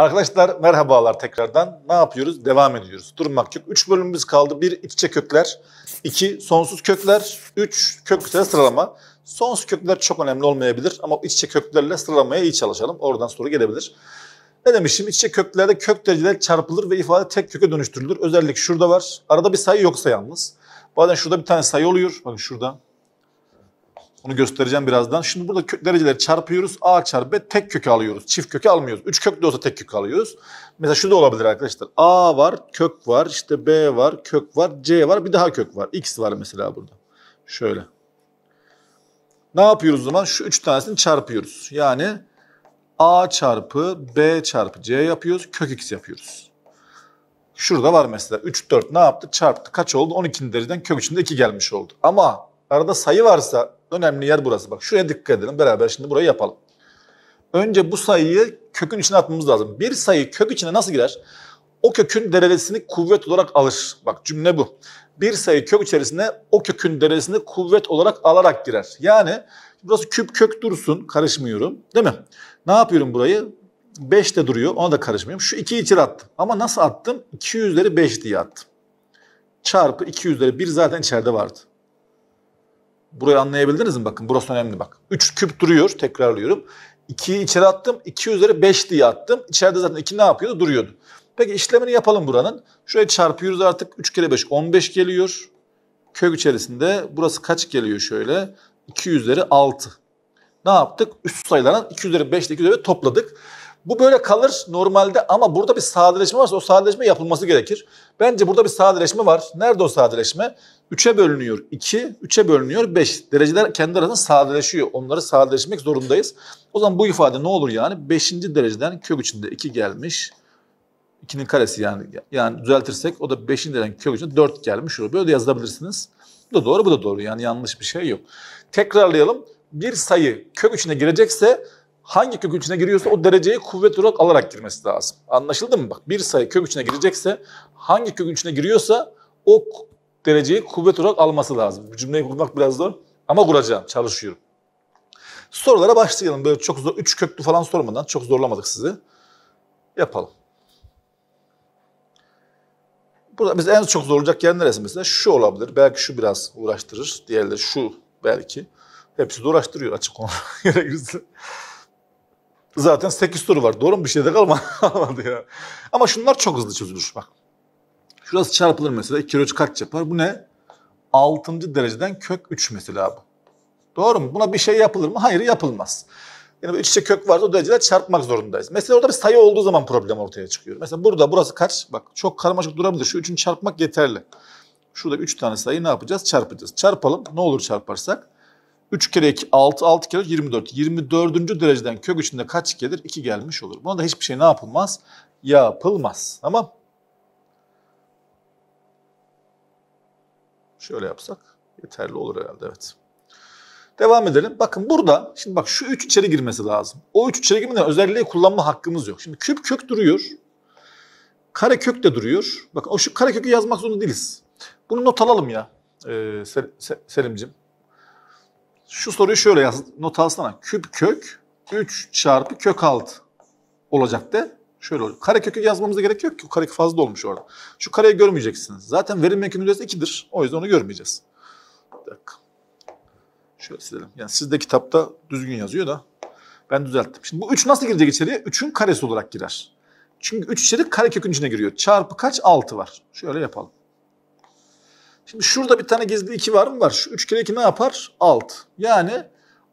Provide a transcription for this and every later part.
Arkadaşlar merhabalar tekrardan. Ne yapıyoruz? Devam ediyoruz. Durmak yok. 3 bölümümüz kaldı. 1 iç içe kökler, 2 sonsuz kökler, 3 kökler sıralama. Sonsuz kökler çok önemli olmayabilir ama iç içe köklerle sıralamaya iyi çalışalım. Oradan soru gelebilir. Ne demişim? İç içe köklerde kök dereceler çarpılır ve ifade tek köke dönüştürülür. Özellik şurada var. Arada bir sayı yoksa yalnız. Bazen şurada bir tane sayı oluyor. Bakın şurada onu göstereceğim birazdan. Şimdi burada dereceleri çarpıyoruz. A çarpı B tek kökü alıyoruz. Çift kökü almıyoruz. Üç kök de olsa tek kök alıyoruz. Mesela şu da olabilir arkadaşlar. A var, kök var, işte B var, kök var, C var, bir daha kök var. X var mesela burada. Şöyle. Ne yapıyoruz o zaman? Şu üç tanesini çarpıyoruz. Yani A çarpı B çarpı C yapıyoruz. Kök X yapıyoruz. Şurada var mesela 3, 4 ne yaptı? Çarptı. Kaç oldu? 12. dereceden kök içinde 2 gelmiş oldu. Ama Arada sayı varsa önemli yer burası. Bak şuraya dikkat edelim. Beraber şimdi burayı yapalım. Önce bu sayıyı kökün içine atmamız lazım. Bir sayı kök içine nasıl girer? O kökün derecesini kuvvet olarak alır. Bak cümle bu. Bir sayı kök içerisine o kökün derecesini kuvvet olarak alarak girer. Yani burası küp kök dursun karışmıyorum değil mi? Ne yapıyorum burayı? 5 de duruyor ona da karışmıyorum. Şu 2'yi içeri attım. Ama nasıl attım? 200'leri 5 diye attım. Çarpı 200'leri 1 zaten içeride vardı. Burayı anlayabildiniz mi? Bakın burası önemli bak. 3 küp duruyor tekrarlıyorum. 2'yi içeri attım. 2 üzeri 5 diye attım. İçeride zaten 2 ne yapıyordu? Duruyordu. Peki işlemini yapalım buranın. Şöyle çarpıyoruz artık. 3 kere 5 15 geliyor. Kök içerisinde burası kaç geliyor şöyle? 2 üzeri 6. Ne yaptık? Üst sayıların 2 üzeri 5 ile 2 üzeri topladık. Bu böyle kalır normalde ama burada bir sadeleşme varsa o sadeleşme yapılması gerekir. Bence burada bir sadeleşme var. Nerede o sadeleşme? 3'e bölünüyor 2, 3'e bölünüyor 5. Dereceler kendi arasında sadeleşiyor. Onları sadeleşmek zorundayız. O zaman bu ifade ne olur yani? 5. dereceden kök içinde 2 gelmiş. 2'nin karesi yani yani düzeltirsek o da 5. dereceden kök içinde 4 gelmiş. Böyle de yazabilirsiniz. Bu da doğru, bu da doğru. Yani yanlış bir şey yok. Tekrarlayalım. Bir sayı kök içine girecekse hangi kök içine giriyorsa o dereceye kuvvet olarak alarak girmesi lazım. Anlaşıldı mı? Bak bir sayı kök içine girecekse hangi kök içine giriyorsa o dereceyi kuvvet olarak alması lazım. Bu cümleyi kurmak biraz zor ama kuracağım, çalışıyorum. Sorulara başlayalım. Böyle çok zor, üç köklü falan sormadan çok zorlamadık sizi. Yapalım. Burada biz en çok zorlayacak yer neresi mesela? Şu olabilir. Belki şu biraz uğraştırır. Diğerleri şu belki. Hepsi de uğraştırıyor açık konulara gerekirse. Zaten 8 tur var. Doğru mu? Bir şey de kalmadı ya. Ama şunlar çok hızlı çözülür bak. Şurası çarpılır mesela. 2 kilo kaç yapar? Bu ne? 6. dereceden kök 3 mesela bu. Doğru mu? Buna bir şey yapılır mı? Hayır yapılmaz. Yani iç içe kök varsa o dereceler çarpmak zorundayız. Mesela orada bir sayı olduğu zaman problem ortaya çıkıyor. Mesela burada burası kaç? Bak çok karmaşık durabilir. Şu üçünü çarpmak yeterli. Şurada üç tane sayı ne yapacağız? Çarpacağız. Çarpalım. Ne olur çarparsak? 3 kere 2, 6, 6 kere 24. 24. dereceden kök içinde kaç gelir? 2 gelmiş olur. Buna da hiçbir şey ne yapılmaz? Yapılmaz. Tamam. Şöyle yapsak yeterli olur herhalde evet. Devam edelim. Bakın burada şimdi bak şu 3 içeri girmesi lazım. O 3 içeri girmeden özelliği kullanma hakkımız yok. Şimdi küp kök duruyor. Kare kök de duruyor. Bakın o şu kare kökü yazmak zorunda değiliz. Bunu not alalım ya e, Selim'ciğim. Şu soruyu şöyle yaz, not alsana. Küp kök 3 çarpı kök 6 olacak de. Şöyle oluyor. Kare kökü yazmamıza gerek yok ki. Kare fazla olmuş orada. Şu kareyi görmeyeceksiniz. Zaten verim kökünün 2'dir. O yüzden onu görmeyeceğiz. Bir dakika. Şöyle silelim. Yani sizde kitapta düzgün yazıyor da ben düzelttim. Şimdi bu 3 nasıl girecek içeriye? 3'ün karesi olarak girer. Çünkü 3 içeri kare kökün içine giriyor. Çarpı kaç? 6 var. Şöyle yapalım. Şimdi şurada bir tane gizli 2 var mı? Var. Şu 3 kere 2 ne yapar? 6. Yani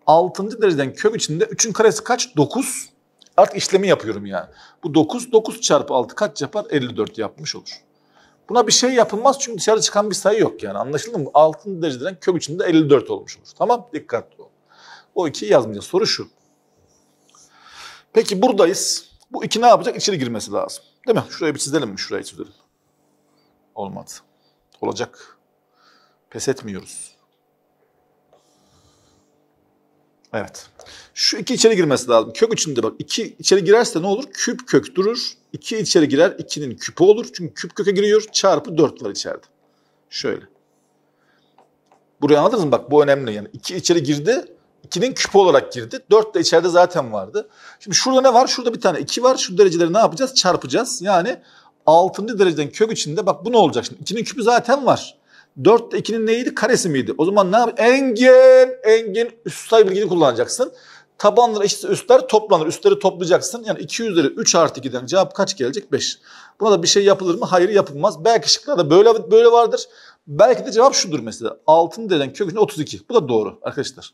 6. dereceden kök içinde 3'ün karesi kaç? 9. Artık işlemi yapıyorum yani. Bu 9, 9 çarpı 6 kaç yapar? 54 yapmış olur. Buna bir şey yapılmaz çünkü dışarı çıkan bir sayı yok yani anlaşıldı mı? 6. dereceden kök içinde 54 olmuş olur. Tamam dikkatli ol. O 2'yi yazmayacağız. Soru şu. Peki buradayız. Bu 2 ne yapacak? İçeri girmesi lazım. Değil mi? Şurayı bir çizelim mi? Şurayı çizelim. Olmadı. Olacak. Pes etmiyoruz. Evet. Şu iki içeri girmesi lazım. Kök içinde bak. iki içeri girerse ne olur? Küp kök durur. İki içeri girer. ikinin küpü olur. Çünkü küp köke giriyor. Çarpı dört var içeride. Şöyle. Burayı anladınız mı? Bak bu önemli. Yani iki içeri girdi. ikinin küpü olarak girdi. Dört de içeride zaten vardı. Şimdi şurada ne var? Şurada bir tane iki var. Şu dereceleri ne yapacağız? Çarpacağız. Yani 6. dereceden kök içinde bak bu ne olacak şimdi? İkinin küpü zaten var. 4 2'nin neydi? Karesi miydi? O zaman ne yap? Engin, engin üst sayı bilgini kullanacaksın. Tabanlar eşitse üstler toplanır. Üstleri toplayacaksın. Yani 2 üzeri 3 artı 2'den cevap kaç gelecek? 5. Buna da bir şey yapılır mı? Hayır yapılmaz. Belki şıklarda böyle böyle vardır. Belki de cevap şudur mesela. Altın deden kökünün 32. Bu da doğru arkadaşlar.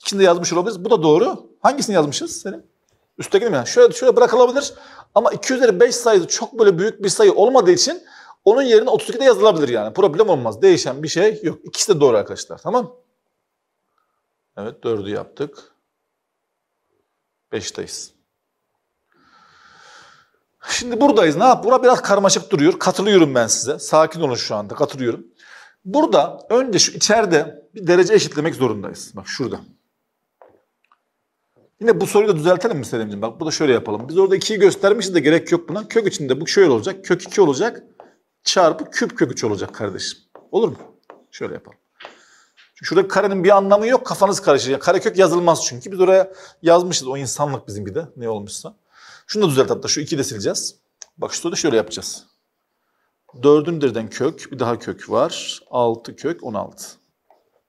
İkisini de yazmış olabiliriz. Bu da doğru. Hangisini yazmışız senin? Üstteki mi? Şöyle, şöyle bırakılabilir. Ama 2 üzeri 5 sayısı çok böyle büyük bir sayı olmadığı için onun yerine 32 de yazılabilir yani. Problem olmaz. Değişen bir şey yok. İkisi de doğru arkadaşlar. Tamam Evet 4'ü yaptık. 5'teyiz. Şimdi buradayız. Ne yap? Bura biraz karmaşık duruyor. Katılıyorum ben size. Sakin olun şu anda. Katılıyorum. Burada önce şu içeride bir derece eşitlemek zorundayız. Bak şurada. Yine bu soruyu da düzeltelim mi Selim'ciğim? Bak bu da şöyle yapalım. Biz orada 2'yi göstermişiz de gerek yok buna. Kök içinde bu şöyle olacak. Kök 2 olacak çarpı küp kök 3 olacak kardeşim. Olur mu? Şöyle yapalım. Çünkü şurada karenin bir anlamı yok. Kafanız Kare kök yazılmaz çünkü. Biz oraya yazmışız. O insanlık bizim bir de. Ne olmuşsa. Şunu da düzelt hatta. Şu 2'yi de sileceğiz. Bak şu da şöyle yapacağız. 4'ün birden kök. Bir daha kök var. 6 kök 16.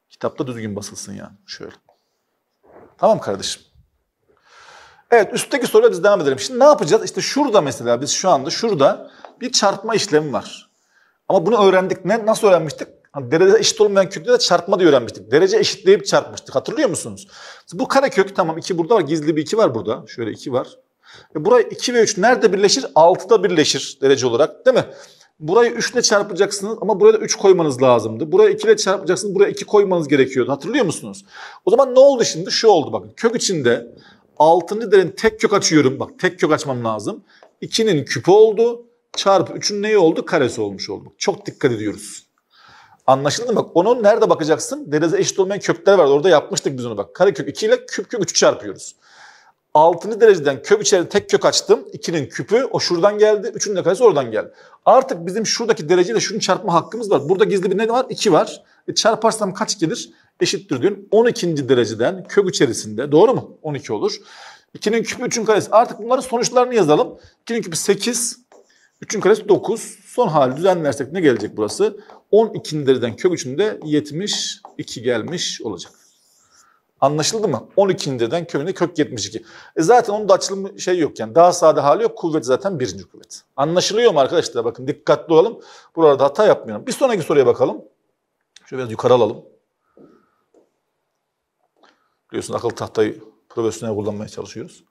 Kitapta düzgün basılsın yani. Şöyle. Tamam kardeşim. Evet üstteki soruya biz devam edelim. Şimdi ne yapacağız? İşte şurada mesela biz şu anda şurada bir çarpma işlemi var. Ama bunu öğrendik. Ne, nasıl öğrenmiştik? Hani derece eşit olmayan kökleri de çarpma diye öğrenmiştik. Derece eşitleyip çarpmıştık. Hatırlıyor musunuz? Bu kare kök tamam 2 burada var. Gizli bir 2 var burada. Şöyle 2 var. E burayı 2 ve 3 nerede birleşir? 6'da birleşir derece olarak değil mi? Burayı 3 ile çarpacaksınız ama buraya da 3 koymanız lazımdı. Buraya 2 ile çarpacaksınız, buraya 2 koymanız gerekiyordu. Hatırlıyor musunuz? O zaman ne oldu şimdi? Şu oldu bakın. Kök içinde 6. derin tek kök açıyorum. Bak tek kök açmam lazım. 2'nin küpü oldu çarpı 3'ün neyi oldu? Karesi olmuş oldu. Çok dikkat ediyoruz. Anlaşıldı mı? Bak onu nerede bakacaksın? Derece eşit olmayan kökler var. Orada yapmıştık biz onu bak. kare kök 2 ile küp kök 3'ü çarpıyoruz. 6. dereceden kök içeri tek kök açtım. 2'nin küpü o şuradan geldi. 3'ün de karesi oradan geldi. Artık bizim şuradaki dereceyle şunu çarpma hakkımız var. Burada gizli bir ne var? 2 var. E çarparsam kaç gelir? Eşittir diyorum. 12. dereceden kök içerisinde doğru mu? 12 olur. 2'nin küpü 3'ün karesi. Artık bunların sonuçlarını yazalım. 2'nin küpü 8, 3'ün karesi 9. Son hali düzenlersek ne gelecek burası? 12'nin deriden kök 3'ünde 72 gelmiş olacak. Anlaşıldı mı? 12'nin deriden kökünde kök 72. E zaten onun da açılım şey yok yani. Daha sade hali yok. Kuvvet zaten birinci kuvvet. Anlaşılıyor mu arkadaşlar? Bakın dikkatli olalım. burada hata yapmayalım. Bir sonraki soruya bakalım. Şöyle biraz yukarı alalım. Biliyorsun akıl tahtayı profesyonel kullanmaya çalışıyoruz.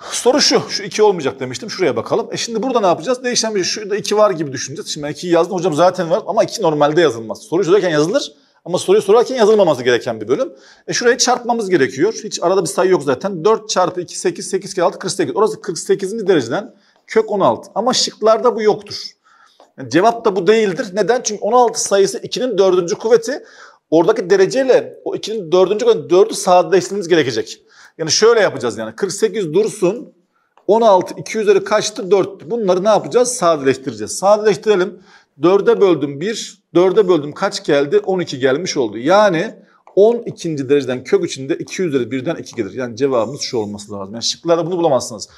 Soru şu, şu 2 olmayacak demiştim. Şuraya bakalım. E şimdi burada ne yapacağız? Değişen bir şey. Şurada 2 var gibi düşüneceğiz. Şimdi ben 2'yi yazdım. Hocam zaten var ama 2 normalde yazılmaz. Soruyu sorarken yazılır ama soruyu sorarken yazılmaması gereken bir bölüm. E şuraya çarpmamız gerekiyor. Hiç arada bir sayı yok zaten. 4 çarpı 2, 8, 8 kere 6, 48. Orası 48. dereceden kök 16. Ama şıklarda bu yoktur. Yani cevap da bu değildir. Neden? Çünkü 16 sayısı 2'nin 4. kuvveti. Oradaki dereceyle o 2'nin 4. kuvveti 4'ü sadeleştirmemiz gerekecek. Yani şöyle yapacağız yani 48 dursun 16 2 üzeri kaçtı 4. Bunları ne yapacağız? Sadeleştireceğiz. Sadeleştirelim. 4'e böldüm 1, 4'e böldüm kaç geldi? 12 gelmiş oldu. Yani 12. dereceden kök içinde 2 üzeri 1'den 2 gelir. Yani cevabımız şu olması lazım. Yani şıklarda bunu bulamazsınız.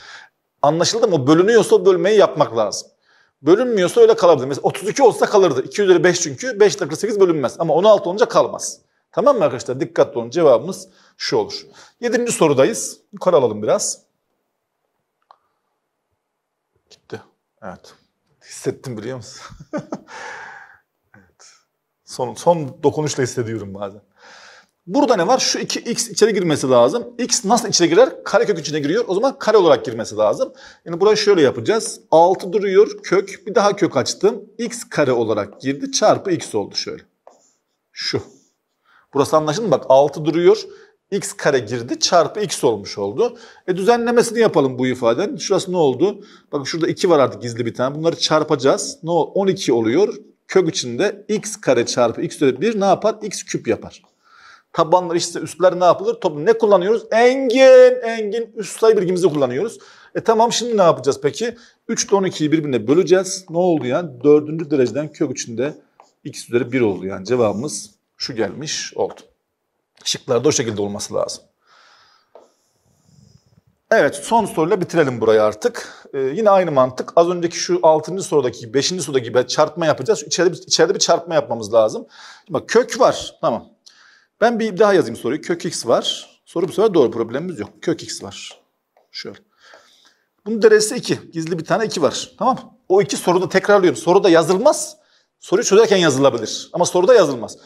Anlaşıldı mı? Bölünüyorsa bölmeyi yapmak lazım. Bölünmüyorsa öyle kalabilir. Mesela 32 olsa kalırdı. 2 üzeri 5 çünkü. 5 ile 48 bölünmez. Ama 16 olunca kalmaz. Tamam mı arkadaşlar? Dikkatli olun. Cevabımız şu olur. Yedinci sorudayız. Yukarı alalım biraz. Gitti. Evet. Hissettim biliyor musun? evet. Son, son dokunuşla hissediyorum bazen. Burada ne var? Şu iki x içeri girmesi lazım. x nasıl içeri girer? Kare kök içine giriyor. O zaman kare olarak girmesi lazım. Yani burayı şöyle yapacağız. 6 duruyor kök. Bir daha kök açtım. x kare olarak girdi. Çarpı x oldu şöyle. Şu. Burası anlaşıldı mı? Bak 6 duruyor. x kare girdi çarpı x olmuş oldu. E düzenlemesini yapalım bu ifadenin. Şurası ne oldu? Bakın şurada 2 var artık gizli bir tane. Bunları çarpacağız. Ne oldu? 12 oluyor. Kök içinde x kare çarpı x üzeri 1 ne yapar? x küp yapar. Tabanlar işte üstler ne yapılır? Toplu ne kullanıyoruz? Engin, engin üst sayı bilgimizi kullanıyoruz. E tamam şimdi ne yapacağız peki? 3 ile 12'yi birbirine böleceğiz. Ne oldu yani? 4. dereceden kök içinde x üzeri 1 oldu yani cevabımız şu gelmiş oldu. Şıklarda o şekilde olması lazım. Evet son soruyla bitirelim burayı artık. Ee, yine aynı mantık. Az önceki şu 6. sorudaki 5. sorudaki gibi çarpma yapacağız. İçeride bir, içeride bir çarpma yapmamız lazım. bak kök var. Tamam. Ben bir daha yazayım soruyu. Kök x var. Soru bu sefer doğru problemimiz yok. Kök x var. Şöyle. Bunun derecesi 2. Gizli bir tane 2 var. Tamam O 2 soruda tekrarlıyorum. Soruda yazılmaz. Soruyu çözerken yazılabilir. Ama soruda yazılmaz.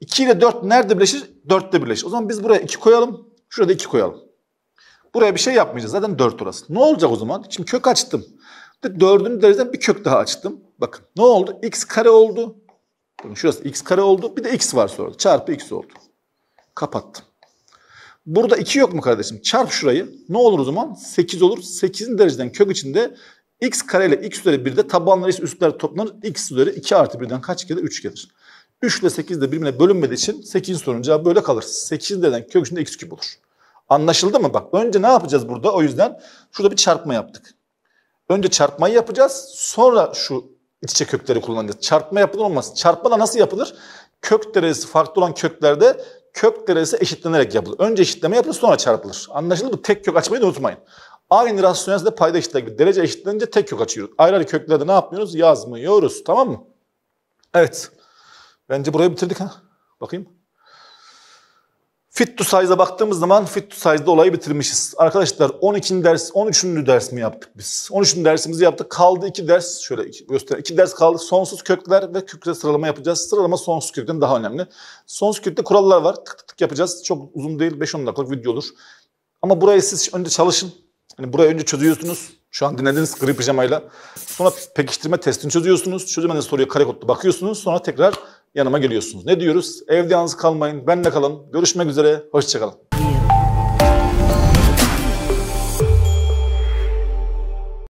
2 ile 4 nerede birleşir? 4'te birleşir. O zaman biz buraya 2 koyalım. Şurada 2 koyalım. Buraya bir şey yapmayacağız. Zaten 4 orası. Ne olacak o zaman? Şimdi kök açtım. 4'ün dereceden bir kök daha açtım. Bakın ne oldu? X kare oldu. Bakın şurası x kare oldu. Bir de x var sonra. Çarpı x oldu. Kapattım. Burada 2 yok mu kardeşim? Çarp şurayı. Ne olur o zaman? 8 olur. 8'in dereceden kök içinde x kare ile x üzeri 1'de tabanları ise üstler toplanır. x üzeri 2 artı 1'den kaç gelir? 3 gelir. 3 ile 8 de birbirine bölünmediği için 8'in sorunun cevabı böyle kalır. 8 deden kök x küp olur. Anlaşıldı mı? Bak önce ne yapacağız burada? O yüzden şurada bir çarpma yaptık. Önce çarpmayı yapacağız. Sonra şu iç içe kökleri kullanacağız. Çarpma yapılır olmaz. Çarpma da nasıl yapılır? Kök derecesi farklı olan köklerde kök derecesi eşitlenerek yapılır. Önce eşitleme yapılır sonra çarpılır. Anlaşıldı mı? Tek kök açmayı da unutmayın. Aynı rasyonelde payda eşitler gibi. Derece eşitlenince tek kök açıyoruz. Ayrı ayrı köklerde ne yapmıyoruz? Yazmıyoruz. Tamam mı? Evet. Bence burayı bitirdik ha. Bakayım. Fit to size'a baktığımız zaman fit to size'da olayı bitirmişiz. Arkadaşlar 12. ders, 13. ders mi yaptık biz? 13. dersimizi yaptık. Kaldı 2 ders. Şöyle göster, 2 ders kaldı. Sonsuz kökler ve kökle sıralama yapacağız. Sıralama sonsuz kökten daha önemli. Sonsuz kökte kurallar var. Tık tık tık yapacağız. Çok uzun değil. 5-10 dakikalık video olur. Ama burayı siz önce çalışın. Yani burayı önce çözüyorsunuz. Şu an dinlediğiniz gri pijamayla. Sonra pekiştirme testini çözüyorsunuz. Çözümden soruya kare kodlu bakıyorsunuz. Sonra tekrar yanıma geliyorsunuz. Ne diyoruz? Evde yalnız kalmayın, benle kalın. Görüşmek üzere, hoşçakalın.